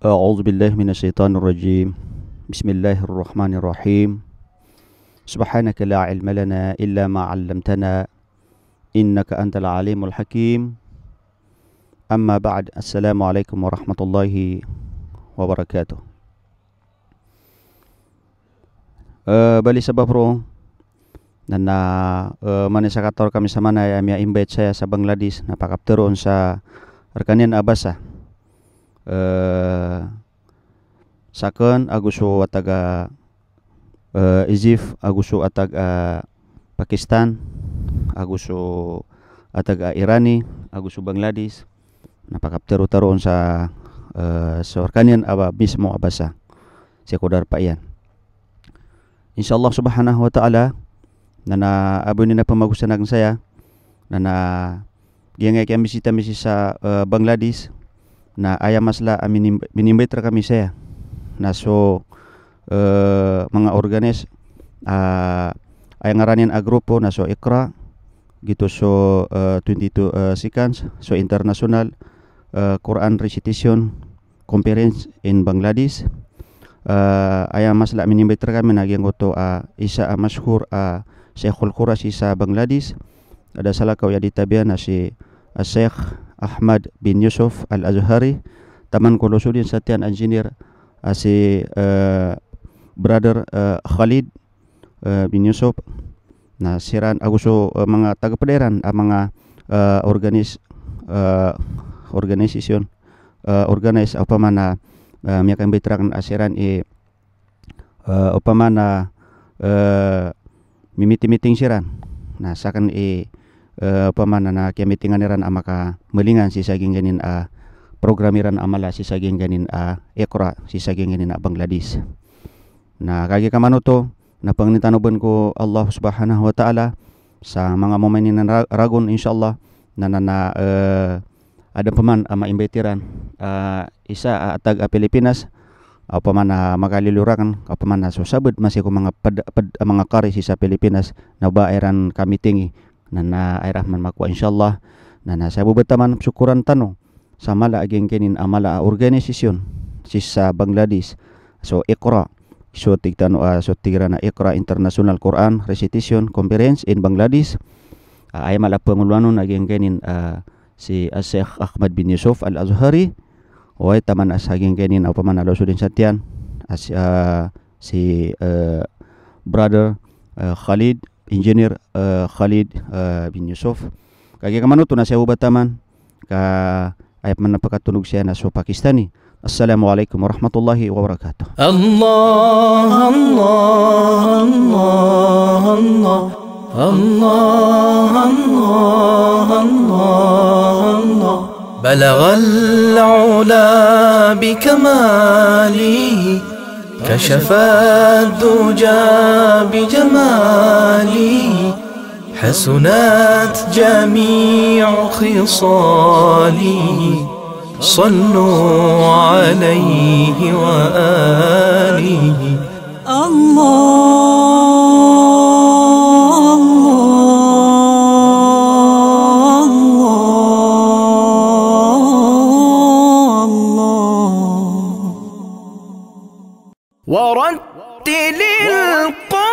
أعوذ بالله من الشيطان الرجيم بسم الله الرحمن الرحيم سبحانك لا علم لنا إلا ما علمتنا إنك أنت العليم الحكيم أما بعد السلام عليكم ورحمة الله وبركاته أه، بلي سببرو sa Bapro na, na uh, manisakator kami sa manay ay may imbet saya sa Bangladesh napakapteron sa Arkanin Abasa Eh, sakon agusu ataga eh, uh, Egypt agusu ataga Pakistan agusu ataga Irani agusu Bangladesh napakap teru teru on sa uh, eh, sorkanian aba mismo abasa ah, si kudar pa iyan insyaallah subhanahu wa taala na na abo ni na saya nana dia diyan nga kaya misita misi sa Bangladesh na ayam masla aminim ah, kami saya ah. na so uh, eh, mga organis uh, ngaranin agrupo na so ikra gitu so uh, 22 uh, so international eh, Quran recitation conference in Bangladesh eh, ayam masla minimbay kami na yang uh, isa uh, mashur a uh, Sheikhul Quraish isa Bangladesh ada salah kau ya ditabian na si uh, Sheikh Ahmad bin Yusuf Al Azhari, Taman konsulin setian engineer asy uh, uh, brother uh, Khalid uh, bin Yusuf. Nah, siran aguso uh, mga tagapaderan ang uh, mga uh, organis uh, organisasyon uh, organize apa mana uh, mga kambitrang asiran uh, i uh, apa mana uh, mimiti meeting siran. Nah, sakan i uh, Eh, pamana na kami tinganiran amaka melingan si saging ganin a programiran amala si saging ganin a ekora si saging ganin a Bangladesh. Na kagi kamano to na pangnitanoben ko Allah Subhanahu wa taala sa mga momen ni ragun insyaallah na na, na eh, ada paman ama imbetiran uh, isa uh, atag a Pilipinas apa mana makalilurakan apa mana susabut masih ko mga mga kari si sa Pilipinas na baeran kami tinggi nana na ay rahman makwa insyaallah nana na saya bubataman syukuran tano sama la aging kinin amala organisasyon sisa Bangladesh so Iqra so tigtano uh, ah, so tigra na Iqra International Quran Recitation Conference in Bangladesh uh, ay mala panguluanon aging kinin uh, si Sheikh Ahmad bin Yusuf Al-Azhari Oy taman asaging kenin apa man alo sudin satyan as uh, si uh, brother uh, Khalid engineer uh, Khalid uh, bin Yusuf. Kage kamano tu nasehu bataman Kaya ayat mana pakat tunuk saya naso Pakistani. Assalamualaikum warahmatullahi wabarakatuh. Allah Allah Allah Allah Allah Allah Allah Allah بلغ العلا بكماله كشف الدجى بجمالي حسنات جميع خصالي صلوا عليه وآله الله ورتل القرآن